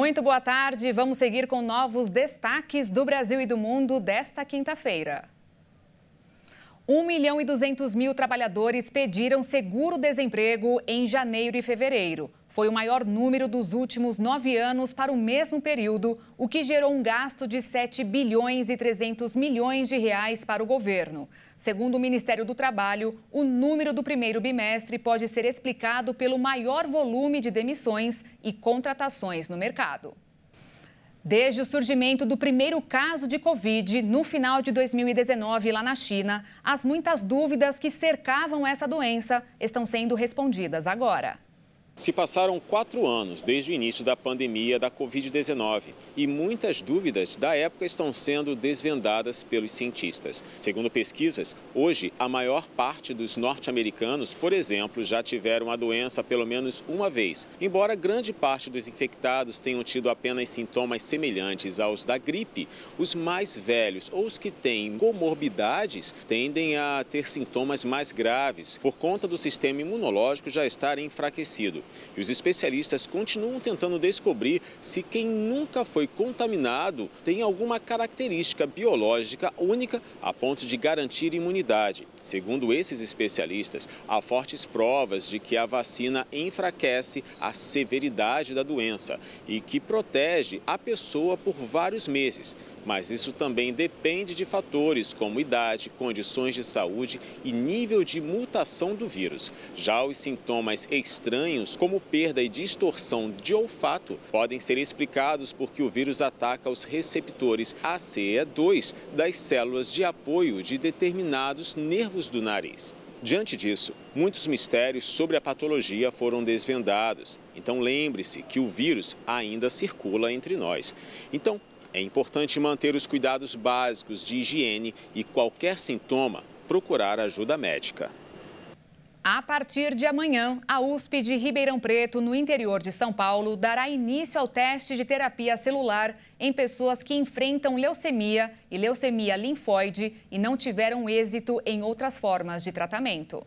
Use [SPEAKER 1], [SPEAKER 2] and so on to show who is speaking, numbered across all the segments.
[SPEAKER 1] Muito boa tarde. Vamos seguir com novos destaques do Brasil e do mundo desta quinta-feira. 1 milhão e 200 mil trabalhadores pediram seguro-desemprego em janeiro e fevereiro. Foi o maior número dos últimos nove anos para o mesmo período, o que gerou um gasto de 7 bilhões e 300 milhões de reais para o governo. Segundo o Ministério do Trabalho, o número do primeiro bimestre pode ser explicado pelo maior volume de demissões e contratações no mercado. Desde o surgimento do primeiro caso de Covid no final de 2019 lá na China, as muitas dúvidas que cercavam essa doença estão sendo respondidas agora.
[SPEAKER 2] Se passaram quatro anos desde o início da pandemia da Covid-19 e muitas dúvidas da época estão sendo desvendadas pelos cientistas. Segundo pesquisas, hoje a maior parte dos norte-americanos, por exemplo, já tiveram a doença pelo menos uma vez, embora grande parte dos infectados tenham tido apenas sintomas semelhantes aos da gripe. Os mais velhos ou os que têm comorbidades tendem a ter sintomas mais graves por conta do sistema imunológico já estar enfraquecido. E os especialistas continuam tentando descobrir se quem nunca foi contaminado tem alguma característica biológica única a ponto de garantir imunidade. Segundo esses especialistas, há fortes provas de que a vacina enfraquece a severidade da doença e que protege a pessoa por vários meses mas isso também depende de fatores como idade, condições de saúde e nível de mutação do vírus. Já os sintomas estranhos, como perda e distorção de olfato, podem ser explicados porque o vírus ataca os receptores ACE2 das células de apoio de determinados nervos do nariz. Diante disso, muitos mistérios sobre a patologia foram desvendados. Então lembre-se que o vírus ainda circula entre nós. Então, é importante manter os cuidados básicos de higiene e qualquer sintoma, procurar ajuda médica.
[SPEAKER 1] A partir de amanhã, a USP de Ribeirão Preto, no interior de São Paulo, dará início ao teste de terapia celular em pessoas que enfrentam leucemia e leucemia linfóide
[SPEAKER 3] e não tiveram êxito em outras formas de tratamento.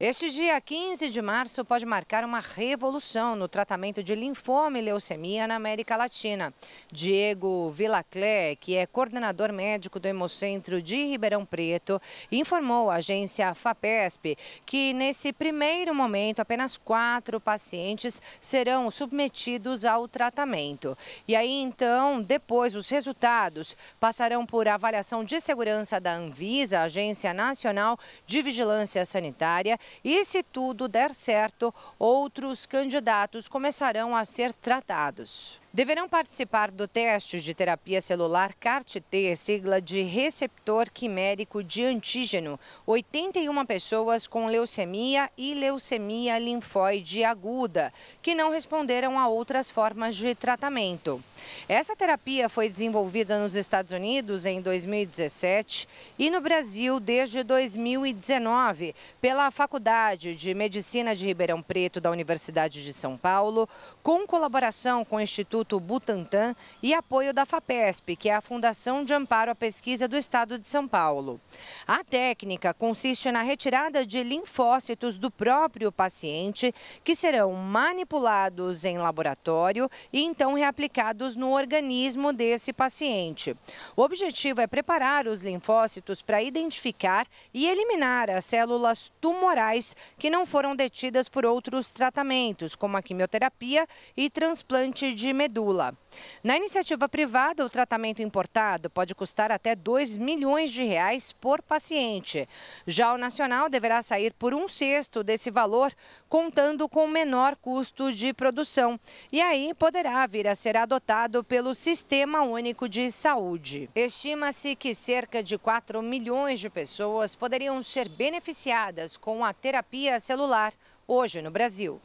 [SPEAKER 3] Este dia 15 de março pode marcar uma revolução no tratamento de linfoma e leucemia na América Latina. Diego Villaclé, que é coordenador médico do Hemocentro de Ribeirão Preto, informou à agência FAPESP que nesse primeiro momento apenas quatro pacientes serão submetidos ao tratamento. E aí então, depois os resultados passarão por avaliação de segurança da Anvisa, Agência Nacional de Vigilância Sanitária, e se tudo der certo, outros candidatos começarão a ser tratados deverão participar do teste de terapia celular CART-T, sigla de receptor quimérico de antígeno, 81 pessoas com leucemia e leucemia linfóide aguda, que não responderam a outras formas de tratamento. Essa terapia foi desenvolvida nos Estados Unidos em 2017 e no Brasil desde 2019 pela Faculdade de Medicina de Ribeirão Preto da Universidade de São Paulo, com colaboração com o Instituto Instituto Butantan e apoio da FAPESP, que é a Fundação de Amparo à Pesquisa do Estado de São Paulo. A técnica consiste na retirada de linfócitos do próprio paciente, que serão manipulados em laboratório e então reaplicados no organismo desse paciente. O objetivo é preparar os linfócitos para identificar e eliminar as células tumorais que não foram detidas por outros tratamentos, como a quimioterapia e transplante de medicamentos medula. Na iniciativa privada, o tratamento importado pode custar até 2 milhões de reais por paciente. Já o nacional deverá sair por um sexto desse valor, contando com menor custo de produção. E aí poderá vir a ser adotado pelo Sistema Único de Saúde. Estima-se que cerca de 4 milhões de pessoas poderiam ser beneficiadas com a terapia celular hoje no Brasil.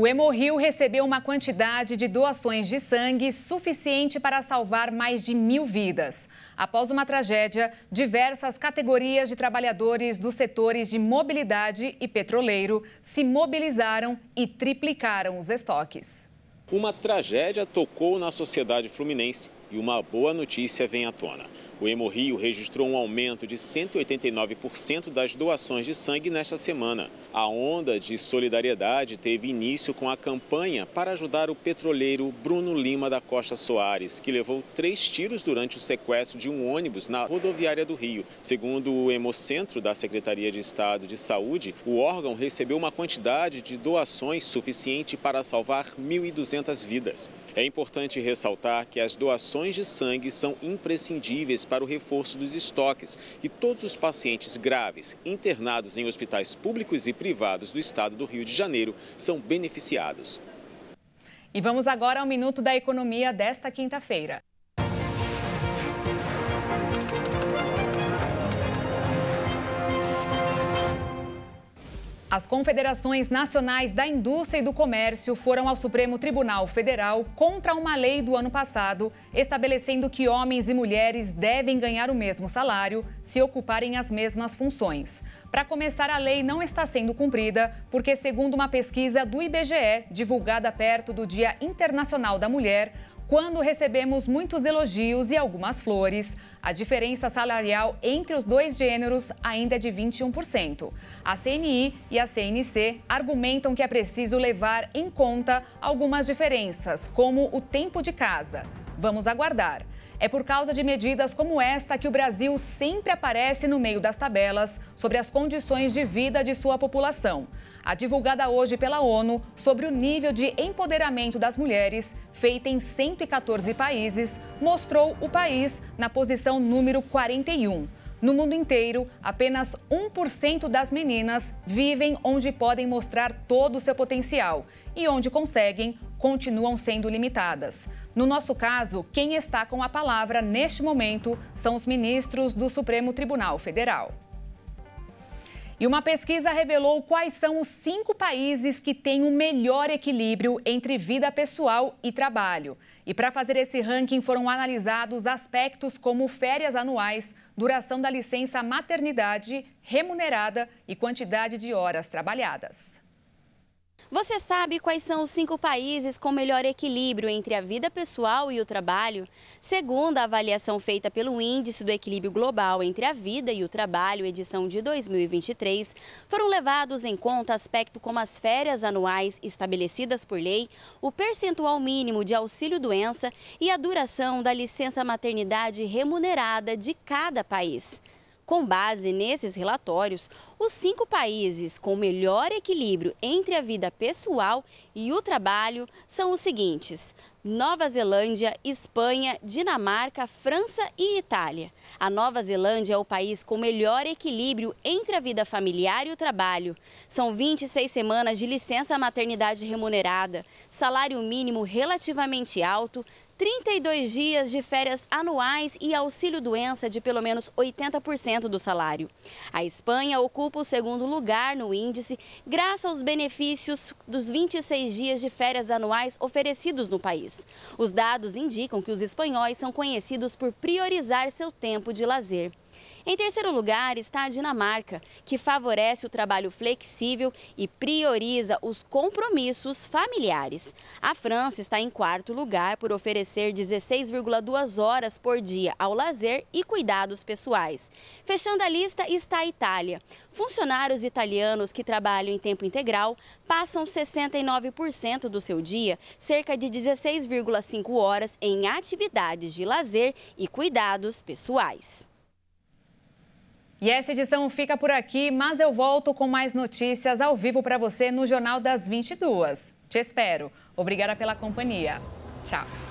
[SPEAKER 3] O Hemorrio recebeu uma
[SPEAKER 1] quantidade de doações de sangue suficiente para salvar mais de mil vidas. Após uma tragédia, diversas categorias de trabalhadores dos setores de mobilidade e petroleiro se mobilizaram e triplicaram os estoques.
[SPEAKER 2] Uma tragédia tocou na sociedade fluminense e uma boa notícia vem à tona. O Rio registrou um aumento de 189% das doações de sangue nesta semana. A onda de solidariedade teve início com a campanha para ajudar o petroleiro Bruno Lima da Costa Soares, que levou três tiros durante o sequestro de um ônibus na rodoviária do Rio. Segundo o Hemocentro da Secretaria de Estado de Saúde, o órgão recebeu uma quantidade de doações suficiente para salvar 1.200 vidas. É importante ressaltar que as doações de sangue são imprescindíveis para o reforço dos estoques e todos os pacientes graves internados em hospitais públicos e privados do estado do Rio de Janeiro são beneficiados.
[SPEAKER 1] E vamos agora ao Minuto da Economia desta quinta-feira. As confederações nacionais da indústria e do comércio foram ao Supremo Tribunal Federal contra uma lei do ano passado estabelecendo que homens e mulheres devem ganhar o mesmo salário se ocuparem as mesmas funções. Para começar, a lei não está sendo cumprida, porque, segundo uma pesquisa do IBGE, divulgada perto do Dia Internacional da Mulher, quando recebemos muitos elogios e algumas flores, a diferença salarial entre os dois gêneros ainda é de 21%. A CNI e a CNC argumentam que é preciso levar em conta algumas diferenças, como o tempo de casa. Vamos aguardar. É por causa de medidas como esta que o Brasil sempre aparece no meio das tabelas sobre as condições de vida de sua população. A divulgada hoje pela ONU sobre o nível de empoderamento das mulheres, feita em 114 países, mostrou o país na posição número 41. No mundo inteiro, apenas 1% das meninas vivem onde podem mostrar todo o seu potencial e onde conseguem, continuam sendo limitadas. No nosso caso, quem está com a palavra neste momento são os ministros do Supremo Tribunal Federal. E uma pesquisa revelou quais são os cinco países que têm o melhor equilíbrio entre vida pessoal e trabalho. E para fazer esse ranking foram analisados aspectos como férias anuais, duração da licença maternidade remunerada e quantidade de horas trabalhadas. Você sabe quais são os cinco países com
[SPEAKER 4] melhor equilíbrio entre a vida pessoal e o trabalho? Segundo a avaliação feita pelo Índice do Equilíbrio Global entre a Vida e o Trabalho, edição de 2023, foram levados em conta aspectos como as férias anuais estabelecidas por lei, o percentual mínimo de auxílio-doença e a duração da licença maternidade remunerada de cada país. Com base nesses relatórios, os cinco países com melhor equilíbrio entre a vida pessoal e o trabalho são os seguintes: Nova Zelândia, Espanha, Dinamarca, França e Itália. A Nova Zelândia é o país com melhor equilíbrio entre a vida familiar e o trabalho. São 26 semanas de licença maternidade remunerada, salário mínimo relativamente alto, 32 dias de férias anuais e auxílio-doença de pelo menos 80% do salário. A Espanha ocupa o segundo lugar no índice, graças aos benefícios dos 26 dias de férias anuais oferecidos no país. Os dados indicam que os espanhóis são conhecidos por priorizar seu tempo de lazer. Em terceiro lugar está a Dinamarca, que favorece o trabalho flexível e prioriza os compromissos familiares. A França está em quarto lugar por oferecer 16,2 horas por dia ao lazer e cuidados pessoais. Fechando a lista está a Itália. Funcionários italianos que trabalham em tempo integral passam 69% do seu dia, cerca de 16,5 horas, em atividades de lazer e cuidados
[SPEAKER 1] pessoais. E essa edição fica por aqui, mas eu volto com mais notícias ao vivo para você no Jornal das 22. Te espero. Obrigada pela companhia. Tchau.